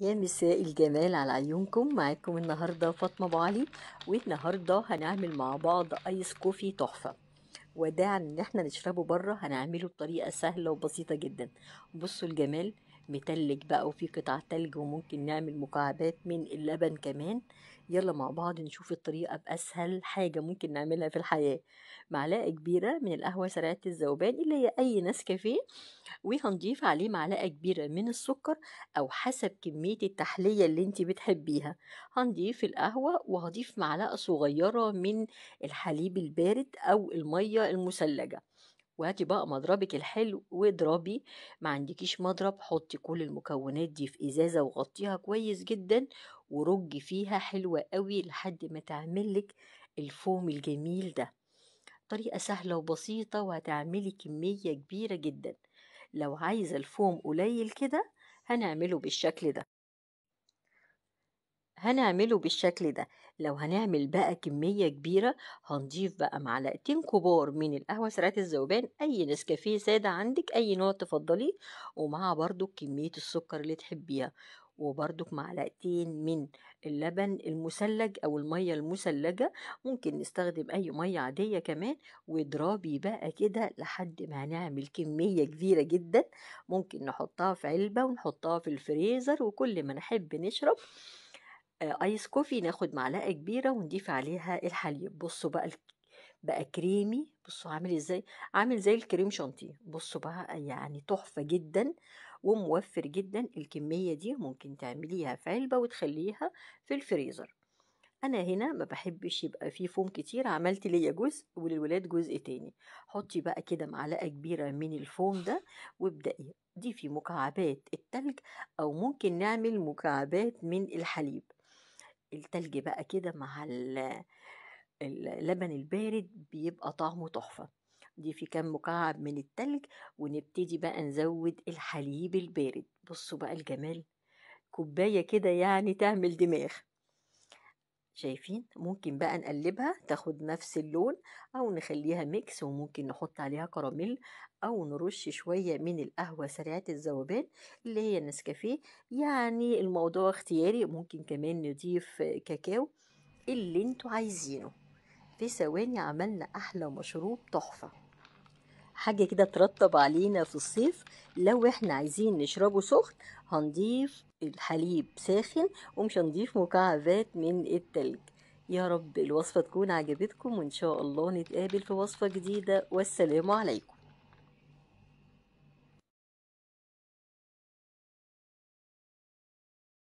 يا مساء الجمال على عيونكم معاكم النهاردة فاطمة أبو علي والنهاردة هنعمل مع بعض آيس كوفي تحفة وده عن إن احنا نشربه بره هنعمله بطريقة سهلة وبسيطة جدا بصوا الجمال متلج بقى وفي قطع تلج وممكن نعمل مكعبات من اللبن كمان يلا مع بعض نشوف الطريقة بأسهل حاجة ممكن نعملها في الحياة معلقة كبيرة من القهوة سريعة الذوبان اللي هي أي كافيه وهنضيف عليه معلقة كبيرة من السكر أو حسب كمية التحلية اللي انت بتحبيها هنضيف القهوة وهضيف معلقة صغيرة من الحليب البارد أو المية المثلجة وهاتي بقى مضربك الحلو واضربي ما عندكيش مضرب حطي كل المكونات دي في ازازه وغطيها كويس جدا ورجي فيها حلوه قوي لحد ما تعملك الفوم الجميل ده طريقه سهله وبسيطه وهتعملي كميه كبيره جدا لو عايزه الفوم قليل كده هنعمله بالشكل ده هنعمله بالشكل ده لو هنعمل بقى كمية كبيرة هنضيف بقى معلقتين كبار من القهوة سريعة الذوبان أي نسكافيه سادة عندك أي نوع تفضليه ومع برضو كمية السكر اللي تحبيها وبرضك معلقتين من اللبن المثلج او الميه المثلجه ممكن نستخدم اي ميه عاديه كمان واضربي بقى كده لحد ما هنعمل كميه كبيره جدا ممكن نحطها في علبه ونحطها في الفريزر وكل ما نحب نشرب ايس آه، كوفي ناخد معلقه كبيره ونضيف عليها الحليب بصوا بقى بقى كريمي بصوا عامل ازاي عامل زي الكريم شانتيه بصوا بقى يعني تحفه جدا وموفر جدا الكميه دي ممكن تعمليها في علبه وتخليها في الفريزر انا هنا ما بحبش يبقى فيه فوم كتير عملت ليا جزء وللولاد جزء تاني حطي بقى كده معلقه كبيره من الفوم ده وابدأي ضيفي مكعبات التلج او ممكن نعمل مكعبات من الحليب التلج بقى كده مع اللبن البارد بيبقى طعمه تحفة دي في كام مكعب من التلج ونبتدي بقى نزود الحليب البارد بصوا بقى الجمال كوباية كده يعني تعمل دماغ شايفين ممكن بقى نقلبها تاخد نفس اللون او نخليها ميكس وممكن نحط عليها كراميل او نرش شويه من القهوه سريعه الذوبان اللي هي النسكافيه يعني الموضوع اختياري ممكن كمان نضيف كاكاو اللي انتوا عايزينه في ثواني عملنا احلى مشروب تحفه حاجة كده ترطب علينا في الصيف لو احنا عايزين نشربه سخن هنضيف الحليب ساخن ومش هنضيف مكعبات من التلج يا رب الوصفة تكون عجبتكم وإن شاء الله نتقابل في وصفة جديدة والسلام عليكم